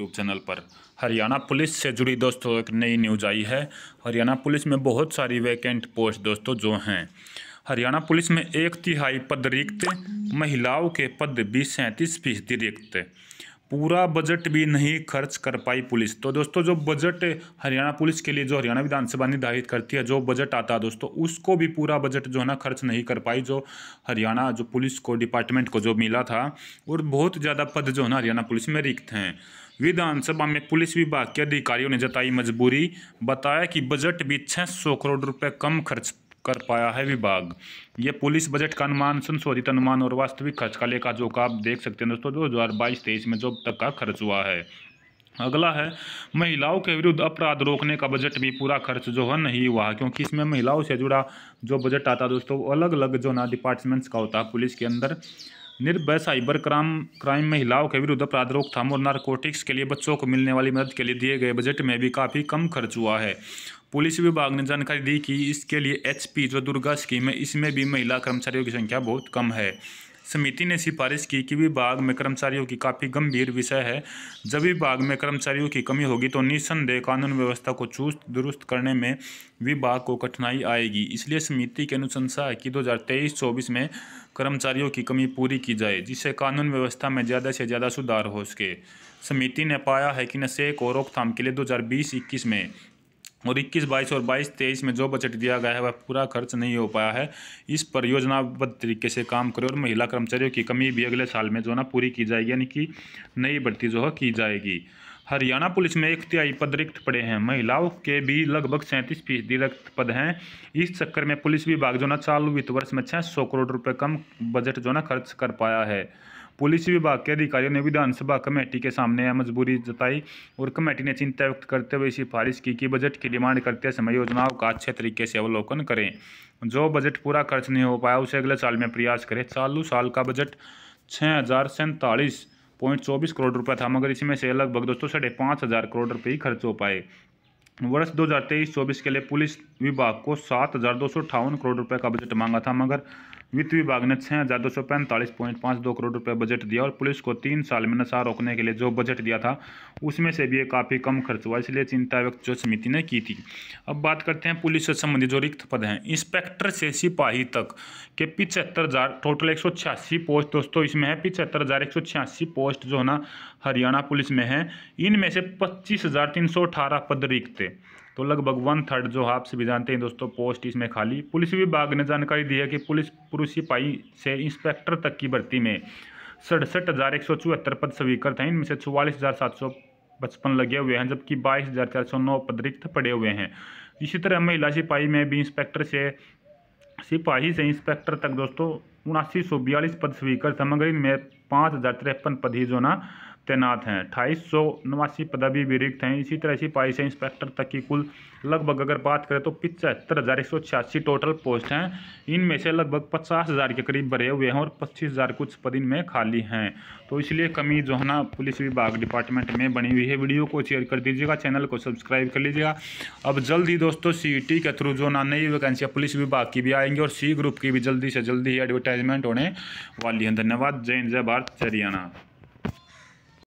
YouTube channel पर Haryana police से जुड़ी दोस्तों एक नई न्यूज़ आई है हरियाणा पुलिस में बहुत सारी वैकेंट पोस्ट दोस्तों जो हैं हरियाणा पुलिस में एक तिहाई पद रिक्त महिलाओं के पद भी सैंतीस फीसदी रिक्त पूरा बजट भी नहीं खर्च कर पाई पुलिस तो दोस्तों जो बजट हरियाणा पुलिस के लिए जो हरियाणा विधानसभा निर्धारित करती है जो बजट आता है दोस्तों उसको भी पूरा बजट जो है ना खर्च नहीं कर पाई जो हरियाणा जो पुलिस को डिपार्टमेंट को जो मिला था और बहुत ज़्यादा पद जो है ना हरियाणा पुलिस में रिक्त हैं विधानसभा में पुलिस विभाग के अधिकारियों ने जताई मजबूरी बताया कि बजट भी छः करोड़ रुपये कम खर्च कर पाया है विभाग ये पुलिस बजट का अनुमान संशोधित अनुमान और वास्तविक खर्च का लेखा जो का आप देख सकते हैं दोस्तों दो हज़ार बाईस तेईस में जो अब तक का खर्च हुआ है अगला है महिलाओं के विरुद्ध अपराध रोकने का बजट भी पूरा खर्च जो है नहीं हुआ क्योंकि इसमें महिलाओं से जुड़ा जो बजट आता है दोस्तों अलग अलग जो ना डिपार्टमेंट्स का होता है पुलिस के अंदर निर्भय साइबर क्राइम क्राइम महिलाओं के विरुद्ध अपराध रोकथाम और नारकोटिक्स के लिए बच्चों को मिलने वाली मदद के लिए दिए गए बजट में भी काफ़ी कम खर्च हुआ है पुलिस विभाग ने जानकारी दी कि इसके लिए एचपी जो दुर्गा स्कीम है इसमें भी महिला कर्मचारियों की संख्या बहुत कम है समिति ने सिफारिश की कि विभाग में कर्मचारियों की काफ़ी गंभीर विषय है जब विभाग में कर्मचारियों की कमी होगी तो निस्संदेह कानून व्यवस्था को चुस्त दुरुस्त करने में विभाग को कठिनाई आएगी इसलिए समिति की अनुशंसा है कि 2023-24 में कर्मचारियों की कमी पूरी की जाए जिससे कानून व्यवस्था में ज़्यादा से ज़्यादा सुधार हो सके समिति ने पाया है कि नशे को रोकथाम के लिए दो हज़ार में और 21, 22 और 22, 23 में जो बजट दिया गया है वह पूरा खर्च नहीं हो पाया है इस पर योजनाबद्ध तरीके से काम करें और महिला कर्मचारियों की कमी भी अगले साल में जो ना पूरी की जाएगी यानी कि नई भर्ती जो है की जाएगी हरियाणा पुलिस में एक तिहाई पद रिक्त पड़े हैं महिलाओं के भी लगभग सैंतीस फीसदी रिक्त पद हैं इस चक्कर में पुलिस विभाग जो ना चालू वित्त वर्ष में छः सौ करोड़ रुपये कम बजट जो ना खर्च कर पाया है पुलिस विभाग के अधिकारियों ने विधानसभा कमेटी के सामने यह मजबूरी जताई और कमेटी ने चिंता व्यक्त करते हुए सिफारिश की कि बजट की डिमांड करते समय योजनाओं का अच्छे तरीके से अवलोकन करें जो बजट पूरा खर्च नहीं हो पाया उसे अगले साल में प्रयास करें चालू साल का बजट छः हज़ार पॉइंट चौबीस करोड़ रुपये था मगर इसमें से लगभग दोस्तों साढ़े पाँच हज़ार करोड़ रुपये ही खर्च हो पाए वर्ष 2023-24 के लिए पुलिस विभाग को सात हज़ार दो सौ अठावन करोड़ रुपए का बजट मांगा था मगर वित्त विभाग ने छः हज़ार दो सौ पैंतालीस पॉइंट पाँच दो करोड़ रुपए बजट दिया और पुलिस को तीन साल में नशा रोकने के लिए जो बजट दिया था उसमें से भी ये काफ़ी कम खर्च हुआ इसलिए चिंता व्यक्त जो समिति ने की थी अब बात करते हैं पुलिस से संबंधित जो रिक्त पद हैं इंस्पेक्टर से सिपाही तक के पिचहत्तर हज़ार टोटल एक सौ छियासी पोस्ट दोस्तों इसमें है पिचहत्तर हज़ार एक सौ छियासी पोस्ट जो है ना हरियाणा पुलिस में है इनमें से पच्चीस हज़ार तीन सौ अठारह पद रिक्त तो लगभग वन थर्ड जो आप सभी जानते हैं दोस्तों पोस्ट इसमें खाली पुलिस विभाग ने जानकारी दी है कि पुलिस पुरुष सिपाही से इंस्पेक्टर तक की भर्ती में सड़सठ हज़ार एक सौ चौहत्तर पद स्वीकृत हैं इनमें से चौवालीस हज़ार सात सौ पचपन लगे हुए हैं जबकि बाईस हज़ार चार सौ नौ पद रिक्त पड़े हुए हैं इसी तरह महिला सिपाही में भी इंस्पेक्टर से सिपाही से इंस्पेक्टर तक दोस्तों उनासी सौ बयालीस पद स्वीकृत है मगर इनमें पाँच हज़ार तिरपन पद ही जो ना तैनात हैं अठाईस सौ नवासी पदवी भी रिक्त हैं इसी तरह इसी पाई से इंस्पेक्टर तक की कुल लगभग अगर बात करें तो पिचहत्तर हज़ार एक सौ छियासी टोटल पोस्ट हैं इनमें से लगभग पचास हज़ार के करीब भरे हुए हैं और पच्चीस हज़ार कुछ पद इनमें खाली हैं तो इसलिए कमी जो है ना पुलिस विभाग डिपार्टमेंट में बनी हुई है वीडियो को शेयर कर दीजिएगा चैनल को सब्सक्राइब कर लीजिएगा अब जल्द ही दोस्तों सी के थ्रू जो ना नई वैकेंसियाँ पुलिस विभाग की भी आएंगी और सी ग्रुप की भी जल्दी से जल्दी ही एडवर्टाइजमेंट होने वाली हैं धन्यवाद जय हिंद जय भारत हरियाणा